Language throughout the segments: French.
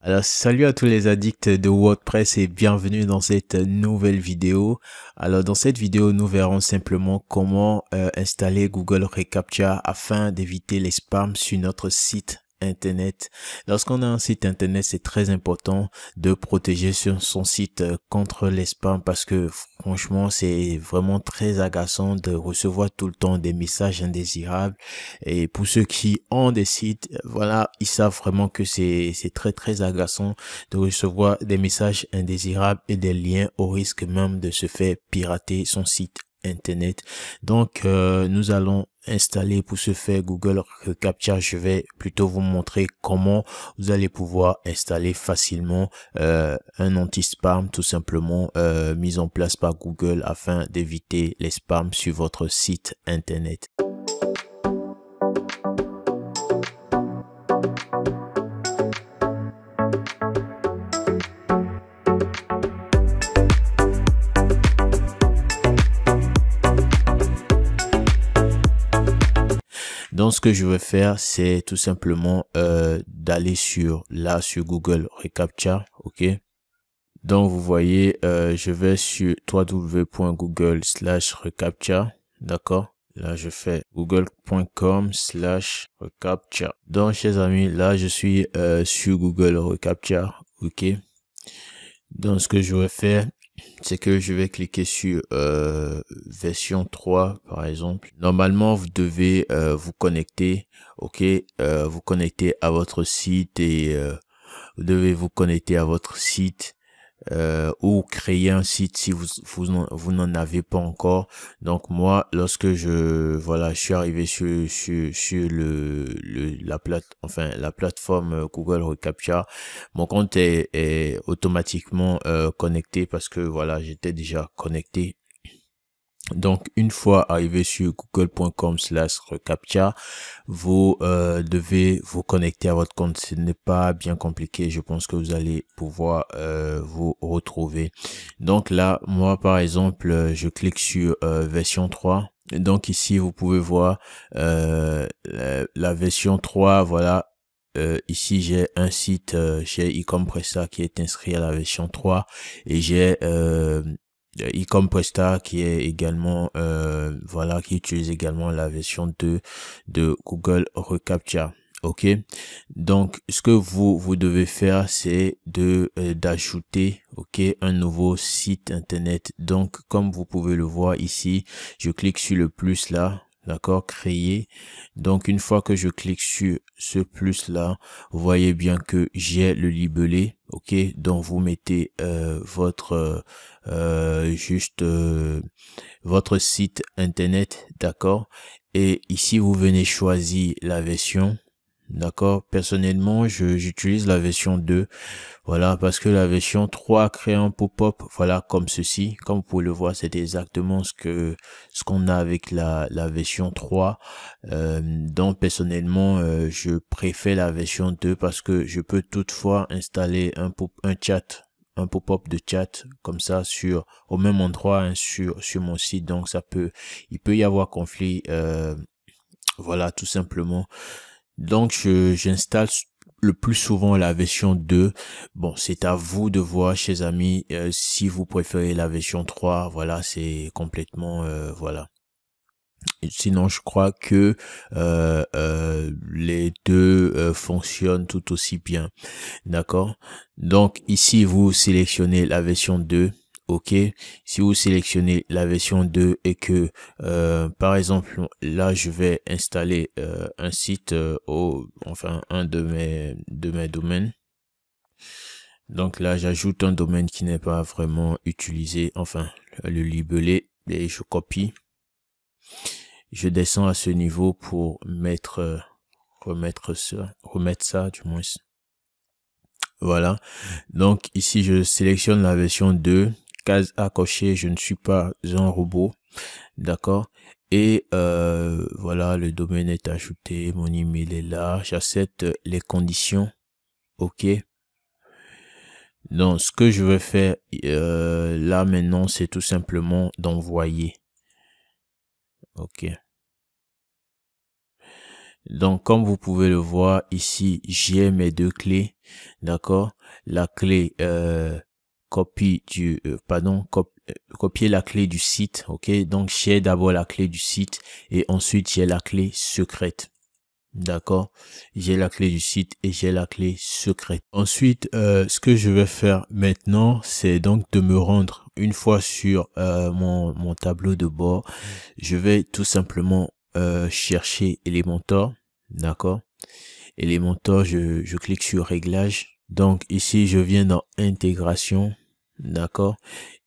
Alors salut à tous les addicts de WordPress et bienvenue dans cette nouvelle vidéo. Alors dans cette vidéo nous verrons simplement comment euh, installer Google Recaptcha afin d'éviter les spams sur notre site Internet. Lorsqu'on a un site Internet, c'est très important de protéger sur son site euh, contre les parce que franchement, c'est vraiment très agaçant de recevoir tout le temps des messages indésirables. Et pour ceux qui ont des sites, euh, voilà, ils savent vraiment que c'est très très agaçant de recevoir des messages indésirables et des liens au risque même de se faire pirater son site Internet. Donc, euh, nous allons installer. Pour ce faire, Google Captcha, je vais plutôt vous montrer comment vous allez pouvoir installer facilement euh, un anti-spam tout simplement euh, mis en place par Google afin d'éviter les spams sur votre site internet. Donc, ce que je vais faire, c'est tout simplement euh, d'aller sur là sur Google Recaptcha, ok donc vous voyez, euh, je vais sur www.google slash recaptcha, d'accord Là, je fais google.com slash recaptcha. Donc, chers amis, là, je suis euh, sur Google recaptcha, ok Donc, ce que je vais faire, c'est que je vais cliquer sur euh, version 3 par exemple. Normalement, vous devez euh, vous connecter, ok, euh, vous connecter à votre site et vous devez vous connecter à votre site euh, ou créer un site si vous vous, vous n'en avez pas encore. Donc moi, lorsque je voilà, je suis arrivé sur sur, sur le, la plate enfin la plateforme euh, Google Recaptcha, mon compte est, automatiquement euh, connecté parce que voilà, j'étais déjà connecté donc, une fois arrivé sur google.com slash recaptcha, vous euh, devez vous connecter à votre compte. Ce n'est pas bien compliqué. Je pense que vous allez pouvoir euh, vous retrouver. Donc là, moi, par exemple, je clique sur euh, version 3. Donc ici, vous pouvez voir la, version 3, voilà, ici j'ai un site chez Ecompressa qui est inscrit à la version 3 et j'ai Ecom qui est également euh, voilà qui utilise également la version 2 de Google Recaptcha ok donc ce que vous vous devez faire c'est de euh, d'ajouter ok un nouveau site internet donc comme vous pouvez le voir ici je clique sur le plus là d'accord, créer. Donc une fois que je clique sur ce plus là, vous voyez bien que j'ai le libellé, ok. Donc vous mettez euh, votre euh, euh, juste votre site internet, d'accord. Et ici vous venez choisir la version, D'accord Personnellement, j'utilise la version 2. Voilà, parce que la version 3 crée un pop-up, voilà, comme ceci. Comme vous pouvez le voir, c'est exactement ce que ce qu'on a avec la, la version 3. Euh, donc, personnellement, euh, je préfère la version 2 parce que je peux toutefois installer un, pop, un chat un pop-up de chat comme ça sur au même endroit hein, sur sur mon site donc ça peut il peut y avoir conflit euh, voilà tout simplement donc, j'installe le plus souvent la version 2. Bon, c'est à vous de voir, chers amis, euh, si vous préférez la version 3. Voilà, c'est complètement... Euh, voilà. Sinon, je crois que euh, les deux fonctionnent tout aussi bien. D'accord Donc, ici, vous sélectionnez la version 2 ok si vous sélectionnez la version 2 et que euh, par exemple là je vais installer euh, un site euh, au enfin un de mes de mes domaines donc là j'ajoute un domaine qui n'est pas vraiment utilisé enfin le libellé et je copie je descends à ce niveau pour mettre remettre ça remettre ça du moins voilà donc ici je sélectionne la version 2 à cocher, je ne suis pas un robot, d'accord et euh, voilà, le domaine est ajouté, mon email est là, j'accepte les conditions, ok donc, ce que je vais faire euh, là maintenant, c'est tout simplement d'envoyer. OK. Donc, comme vous pouvez le voir ici, j'ai mes deux clés. D'accord La clé euh, copie du euh, pardon euh, copier la clé du site ok donc j'ai d'abord la clé du site et ensuite j'ai la clé secrète d'accord j'ai la clé du site et j'ai la clé secrète ensuite euh, ce que je vais faire maintenant c'est donc de me rendre une fois sur mon, mon, tableau de bord je vais tout simplement chercher Elementor d'accord Elementor je, je clique sur réglages donc ici, je viens dans intégration, d'accord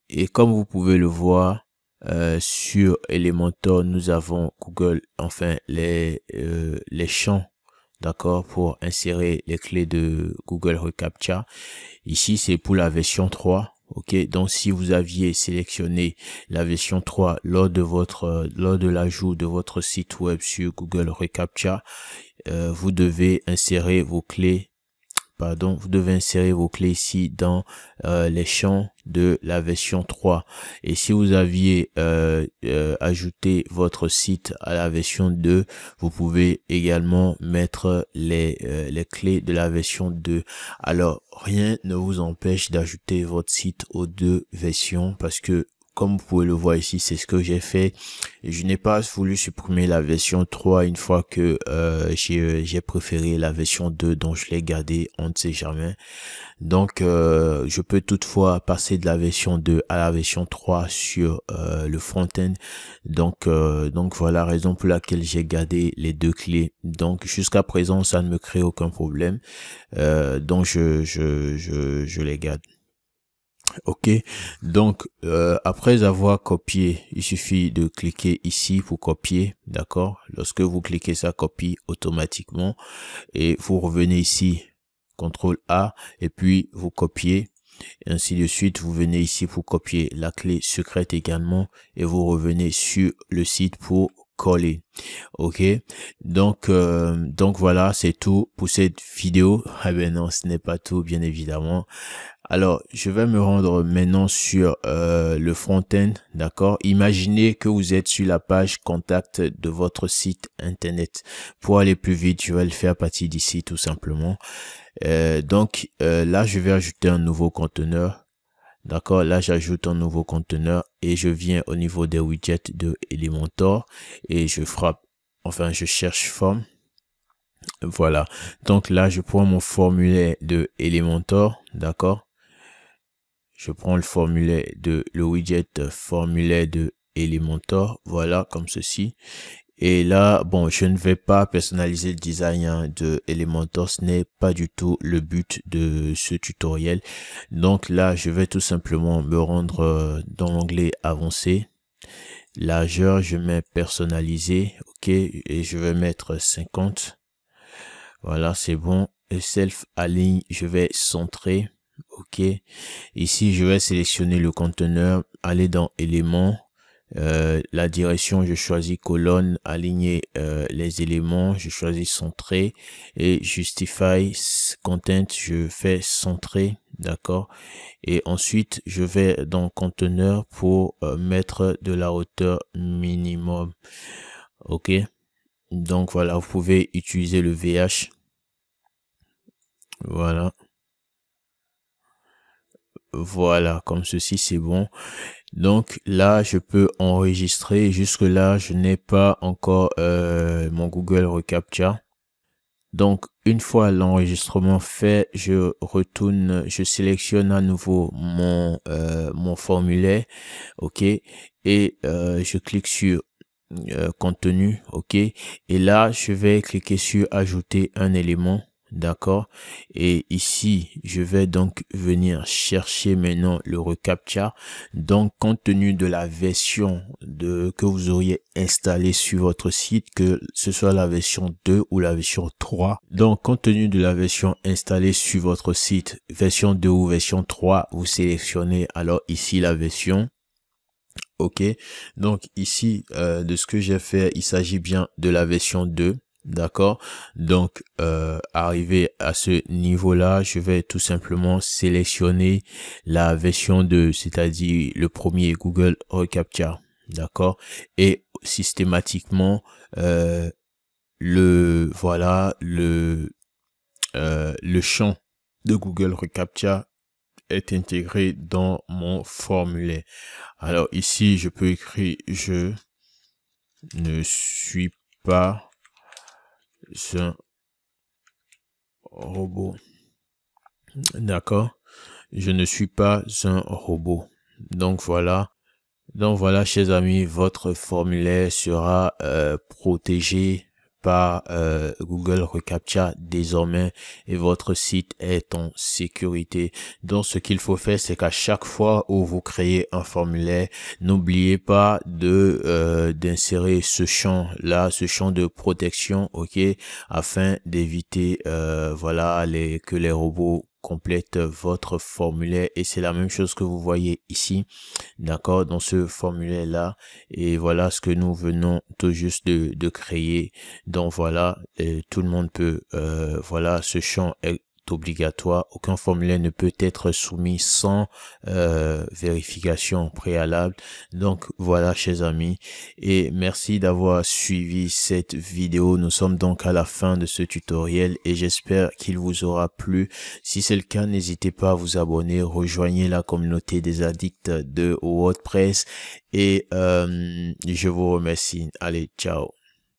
Et comme vous pouvez le voir, euh, sur Elementor, nous avons Google, enfin les, euh, les champs, d'accord, pour insérer les clés de Google Recaptcha. Ici, c'est pour la version 3, ok donc si vous aviez sélectionné la version 3 lors de votre euh, lors de l'ajout de votre site web sur google recaptcha vous devez insérer vos clés donc, vous devez insérer vos clés ici dans euh, les champs de la version 3. Et si vous aviez euh, euh, ajouté votre site à la version 2, vous pouvez également mettre les, les clés de la version 2. Alors, rien ne vous empêche d'ajouter votre site aux deux versions parce que comme vous pouvez le voir ici, c'est ce que j'ai fait. Je n'ai pas voulu supprimer la version 3 une fois que euh, j'ai préféré la version 2, dont je l'ai gardé on ne sait jamais. Donc, euh, je peux toutefois passer de la version 2 à la version 3 sur euh, le front-end. Donc, donc voilà la raison pour laquelle j'ai gardé les deux clés. Donc, jusqu'à présent, ça ne me crée aucun problème. donc, je, je, je, je les garde. Ok, donc euh, après avoir copié, il suffit de cliquer ici pour copier, d'accord Lorsque vous cliquez, ça copie automatiquement et vous revenez ici, CTRL A, et puis vous copiez, ainsi de suite. Vous venez ici pour copier la clé secrète également et vous revenez sur le site pour coller. Ok, donc euh, donc voilà, c'est tout pour cette vidéo. Ah ben non, ce n'est pas tout, bien évidemment. Alors, je vais me rendre maintenant sur euh, le front-end, d'accord Imaginez que vous êtes sur la page contact de votre site internet. Pour aller plus vite, je vais le faire à partir d'ici tout simplement. Euh, donc euh, là, je vais ajouter un nouveau conteneur. D'accord, là j'ajoute un nouveau conteneur et je viens au niveau des widgets de Elementor et je frappe, enfin je cherche forme. Voilà, donc là je prends mon formulaire de Elementor, d'accord je prends le formulaire de le widget formulaire de Elementor. Voilà, comme ceci. Et là, bon, je ne vais pas personnaliser le design hein, de Elementor, ce n'est pas du tout le but de ce tutoriel. Donc là, je vais tout simplement me rendre euh, dans l'onglet avancé. Largeur, je mets personnaliser, ok, et je vais mettre 50. Voilà, c'est bon. Et self-align, je vais centrer ok ici je vais sélectionner le conteneur aller dans éléments euh, la direction je choisis colonne aligner euh, les éléments je choisis centrer et justify content je fais centrer d'accord et ensuite je vais dans conteneur pour euh, mettre de la hauteur minimum ok donc voilà vous pouvez utiliser le vh voilà voilà, comme ceci, c'est bon. Donc là, je peux enregistrer. Jusque là, je n'ai pas encore euh, mon Google Recaptcha. Donc, une fois l'enregistrement fait, je retourne, je sélectionne à nouveau mon, euh, mon formulaire, ok, et euh, je clique sur contenu, ok, et là, je vais cliquer sur ajouter un élément, D'accord Et ici, je vais donc venir chercher maintenant le reCAPTCHA. Donc, compte tenu de la version de, que vous auriez installée sur votre site, que ce soit la version 2 ou la version 3. Donc, compte tenu de la version installée sur votre site, version 2 ou version 3, vous sélectionnez alors ici la version. OK. Donc, ici, euh, de ce que j'ai fait, il s'agit bien de la version 2. D'accord Donc, euh, arrivé à ce niveau-là, je vais tout simplement sélectionner la version de, c'est-à-dire le premier Google ReCAPTCHA. D'accord Et systématiquement, euh, le voilà le euh, le champ de Google ReCAPTCHA est intégré dans mon formulaire. Alors ici, je peux écrire je ne suis pas un robot. D'accord Je ne suis pas un robot. Donc voilà. Donc voilà, chers amis, votre formulaire sera euh, protégé par euh, Google Recaptcha désormais et votre site est en sécurité. Donc ce qu'il faut faire c'est qu'à chaque fois où vous créez un formulaire, n'oubliez pas de euh, d'insérer ce champ là, ce champ de protection, OK, afin d'éviter euh, voilà les que les robots complète votre formulaire et c'est la même chose que vous voyez ici d'accord dans ce formulaire là et voilà ce que nous venons tout juste de, de créer donc voilà tout le monde peut euh, voilà ce champ est obligatoire. Aucun formulaire ne peut être soumis sans euh, vérification préalable. Donc voilà, chers amis, et merci d'avoir suivi cette vidéo. Nous sommes donc à la fin de ce tutoriel et j'espère qu'il vous aura plu. Si c'est le cas, n'hésitez pas à vous abonner, rejoignez la communauté des addicts de WordPress et euh, je vous remercie. Allez, ciao.